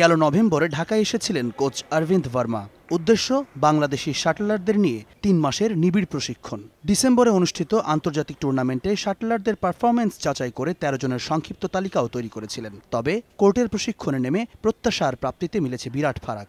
গেল নভেম্বরে ঢাকায় এসেছিলেন কোচ অরবিন্দ ভার্মা উদ্দেশ্য বাংলাদেশি শাটলারদের নিয়ে তিন মাসের নিবিড় প্রশিক্ষণ ডিসেম্বরে অনুষ্ঠিত আন্তর্জাতিক টুর্নামেন্টে শাটলারদের পারফরমেন্স যাচাই করে তেরো জনের সংক্ষিপ্ত তালিকাও তৈরি করেছিলেন তবে কোর্টের প্রশিক্ষণে নেমে প্রত্যাশার প্রাপ্তিতে মিলেছে বিরাট ফারাক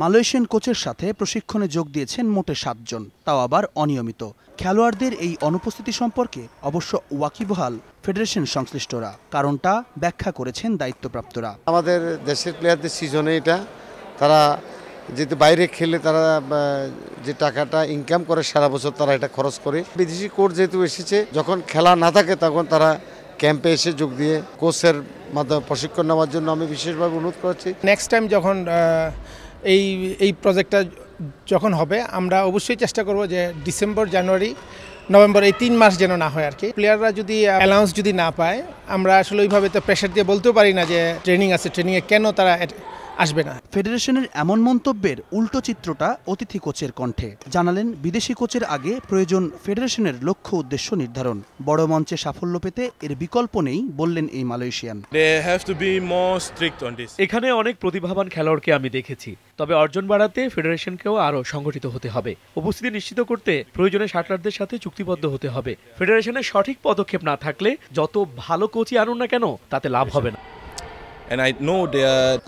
মালয়েশিয়ান কোচের সাথে প্রশিক্ষণে যোগ দিয়েছেন মোটে সাতজন তাও আবার অনিয়মিত খেলোয়াড়দের এই অনুপস্থিতি সম্পর্কে অবশ্য ওয়াকিবহাল ফেডারেশন সংশ্লিষ্টরা কারণটা ব্যাখ্যা করেছেন দায়িত্বপ্রাপ্তরা আমাদের দেশের প্লেয়ারদের সিজনে এটা তারা যেহেতু বাইরে খেলে তারা যে টাকাটা ইনকাম করে সারা বছর তারা এটা খরচ করে বিদেশি কোচ যেহেতু এসেছে যখন খেলা না থাকে তখন তারা ক্যাম্পে এসে যোগ দিয়ে কোচের মাধ্যমে প্রশিক্ষণ নেওয়ার জন্য আমি বিশেষভাবে অনুরোধ করেছি নেক্সট টাইম যখন এই এই প্রজেক্টটা যখন হবে আমরা অবশ্যই চেষ্টা করব যে ডিসেম্বর জানুয়ারি নভেম্বর এই তিন মাস যেন না হয় আর কি প্লেয়াররা যদি অ্যালাউন্স যদি না পায় আমরা আসলে ওইভাবে তো প্রেশার দিয়ে বলতেও পারি না যে ট্রেনিং আছে ট্রেনিংয়ে কেন তারা আসবে না ফেডারেশনের এমন মন্তব্যের উল্টো চিত্রটা অতিথি কোচের কণ্ঠে জানালেন বিদেশি কোচের আগে প্রয়োজন ফেডারেশনের লক্ষ্য উদ্দেশ্য নির্ধারণ বড় মঞ্চে সাফল্য পেতে এর বিকল্প নেই বললেন এই মালয়েশিয়ান এখানে অনেক প্রতিভাবান খেলোয়াড়কে আমি দেখেছি তবে অর্জন বাড়াতে ফেডারেশনকেও আরও সংগঠিত হতে হবে উপস্থিতি নিশ্চিত করতে প্রয়োজনে শাটলারদের সাথে চুক্তিবদ্ধ হতে হবে ফেডারেশনের সঠিক পদক্ষেপ না থাকলে যত ভালো কোচই আনুন না কেন তাতে লাভ হবে না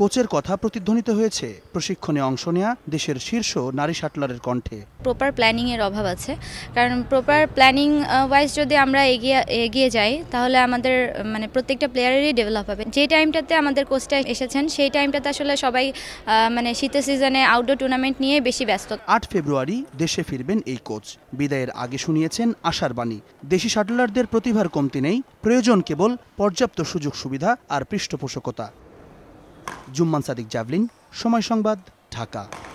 কোচের কথা প্রতিধ্বনিত হয়েছে প্রশিক্ষণে অংশ নেয়া দেশের শীর্ষ নারী শাটলারের কণ্ঠে প্রপার প্ল্যানিংয়ের অভাব আছে কারণ প্রপার প্ল্যানিং ওয়াইজ যদি আমরা এগিয়ে এগিয়ে যাই তাহলে আমাদের মানে প্রত্যেকটা প্লেয়ারেরই ডেভেলপ হবে যে টাইমটাতে আমাদের কোচটা এসেছেন সেই টাইমটাতে আসলে সবাই মানে শীতের সিজনে আউটডোর টুর্নামেন্ট নিয়ে বেশি ব্যস্ত আট ফেব্রুয়ারি দেশে ফিরবেন এই কোচ বিদায়ের আগে শুনিয়েছেন আশার বাণী দেশি শাটলারদের প্রতিভার কমতি নেই প্রয়োজন কেবল পর্যাপ্ত সুযোগ সুবিধা আর পৃষ্ঠপোষকতা জুম্মান সাদিক জাভলিন সময় সংবাদ ঢাকা